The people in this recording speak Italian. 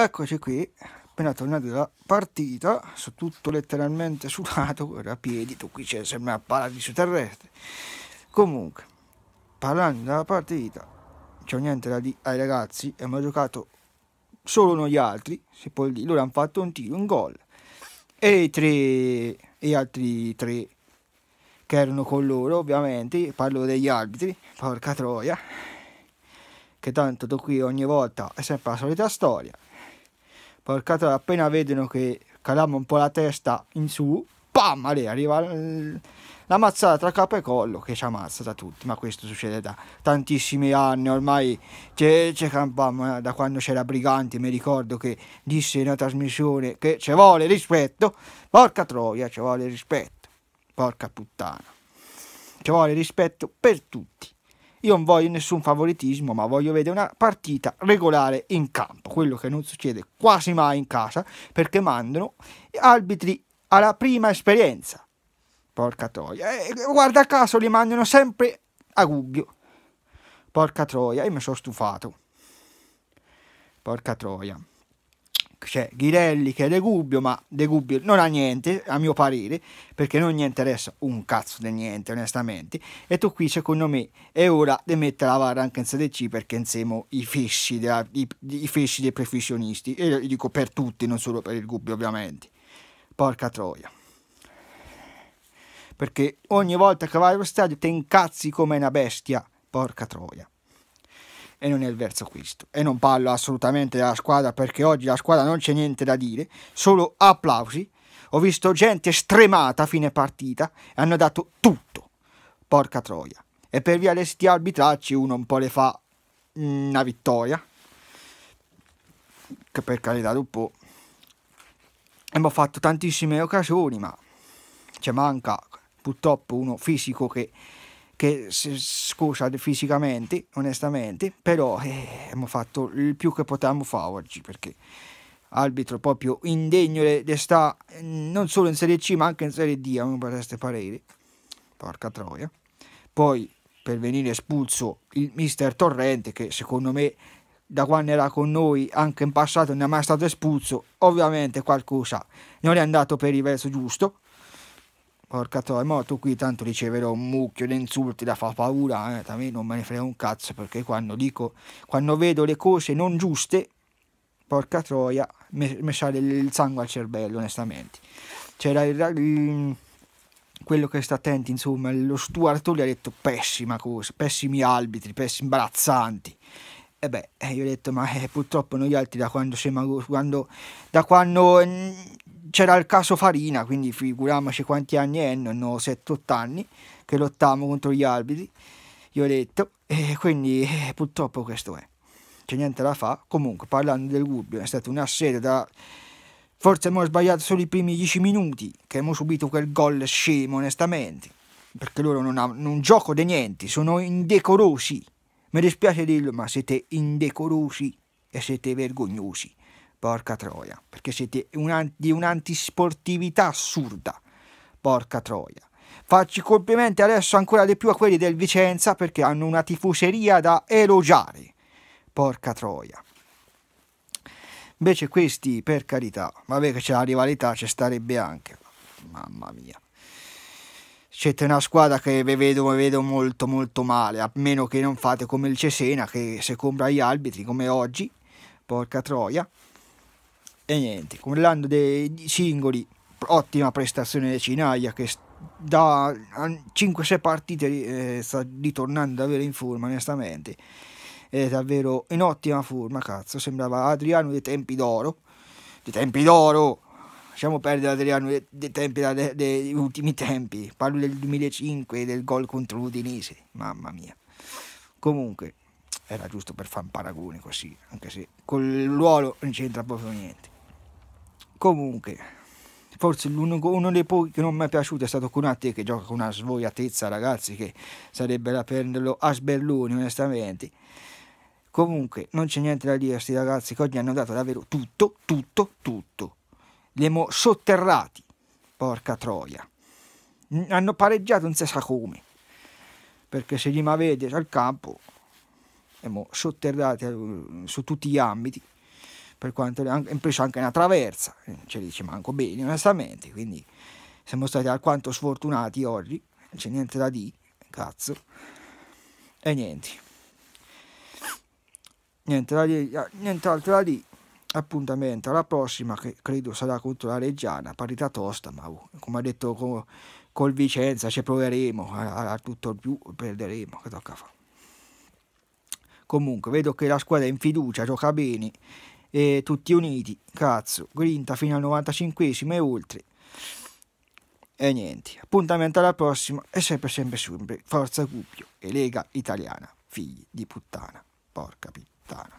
Eccoci qui, appena tornati dalla partita, su tutto letteralmente sudato, guarda piedi, tu qui c'è sembra un paradiso terrestre. Comunque, parlando della partita, c'è niente da dire ai ragazzi, abbiamo giocato solo noi altri, se può dire, loro hanno fatto un tiro, un gol, e tre, e altri tre che erano con loro, ovviamente, parlo degli arbitri, porca troia, che tanto da qui ogni volta è sempre la solita storia. Porcatola appena vedono che calama un po' la testa in su, pam, lì arriva la mazzata tra capo e collo che ci ammazza da tutti, ma questo succede da tantissimi anni, ormai c'è, c'è eh, da quando c'era Briganti, mi ricordo che disse in una trasmissione che ci vuole rispetto, porca troia, ci vuole rispetto, porca puttana, ci vuole rispetto per tutti. Io non voglio nessun favoritismo, ma voglio vedere una partita regolare in campo, quello che non succede quasi mai in casa, perché mandano arbitri alla prima esperienza. Porca troia. E guarda caso li mandano sempre a Gubbio. Porca troia, io mi sono stufato. Porca troia c'è Ghirelli che è De Gubbio, ma De Gubbio non ha niente, a mio parere, perché non gli interessa un cazzo di niente, onestamente. E tu qui, secondo me, è ora di mettere la barra anche in Serie perché insieme i fesci, della, i, i fesci dei professionisti, e lo dico per tutti, non solo per il Gubbio, ovviamente. Porca troia perché ogni volta che vai allo stadio ti incazzi come una bestia. Porca troia e non è il verso questo. E non parlo assolutamente della squadra perché oggi la squadra non c'è niente da dire, solo applausi. Ho visto gente stremata a fine partita e hanno dato tutto. Porca troia. E per via di questi arbitracci uno un po' le fa una vittoria. Che per carità dopo abbiamo fatto tantissime occasioni ma ci manca purtroppo uno fisico che che si scusa fisicamente, onestamente, però eh, abbiamo fatto il più che potevamo fare oggi perché arbitro proprio indegno di sta non solo in Serie C ma anche in Serie D, a mio poteste parere. Porca troia. Poi per venire espulso il mister Torrente che secondo me da quando era con noi anche in passato non è mai stato espulso, ovviamente qualcosa non è andato per il verso giusto Porca troia, ma tu qui tanto riceverò un mucchio di insulti da fa paura, eh, a me non me ne frega un cazzo perché quando dico, quando vedo le cose non giuste, porca troia, mi, sale il sangue al cervello, onestamente. C'era il, il, quello che sta attenti, insomma, lo Stuart gli ha detto pessima cosa, pessimi arbitri, pessimi imbarazzanti. E beh, eh, io ho detto, ma eh, purtroppo noi altri da quando siamo, quando, da quando mm, c'era il caso Farina, quindi figuriamoci quanti anni hanno, hanno 7-8 anni che lottammo contro gli arbitri, io ho detto, e quindi eh, purtroppo questo è, c'è niente da fare, comunque parlando del Gubbio è stata una sera da... Forse abbiamo sbagliato solo i primi 10 minuti, che abbiamo subito quel gol scemo onestamente, perché loro non, hanno, non gioco di niente, sono indecorosi. Mi dispiace dirlo, ma siete indecorosi e siete vergognosi. Porca troia, perché siete una, di un'antisportività assurda. Porca troia. Faccio i complimenti adesso ancora di più a quelli del Vicenza perché hanno una tifoseria da elogiare. Porca troia. Invece questi, per carità, vabbè che c'è la rivalità, ci starebbe anche. Mamma mia. Siete una squadra che vi vedo, vedo, molto molto male, a meno che non fate come il Cesena che se compra gli arbitri come oggi. Porca troia. E niente, cullando dei singoli, ottima prestazione di Cinaia che da 5-6 partite eh, sta ritornando davvero in forma, onestamente. È davvero in ottima forma, cazzo, sembrava Adriano dei tempi d'oro. Dei tempi d'oro! Lasciamo perdere Adriano dei, dei tempi degli ultimi tempi. Parlo del 2005 e del gol contro l'Udinese, mamma mia. Comunque, era giusto per fare un paragone così, anche se con il ruolo non c'entra proprio niente. Comunque, forse uno dei pochi che non mi è piaciuto è stato Kunate che gioca con una svogliatezza, ragazzi, che sarebbe da prenderlo a sberloni, onestamente. Comunque, non c'è niente da dire a questi ragazzi che oggi hanno dato davvero tutto, tutto, tutto. Li abbiamo sotterrati, porca troia. Hanno pareggiato non si sa come, perché se li ma vede al campo, siamo sotterrati eh, su tutti gli ambiti per quanto in pesce anche una traversa, eh, ce li dice manco bene onestamente, quindi siamo stati alquanto sfortunati oggi, non c'è niente da dire, cazzo, e niente, niente da dire, eh, nient'altro da dire, appuntamento alla prossima che credo sarà contro la Reggiana, parità tosta, ma oh, come ha detto con, col Vicenza ci proveremo, a, a tutto il più perderemo, che tocca fare. Comunque vedo che la squadra è in fiducia, gioca bene e tutti uniti, cazzo, grinta fino al 95esimo e oltre. E niente, appuntamento alla prossima e sempre sempre sempre, forza Gubbio e Lega Italiana, figli di puttana, porca pittana.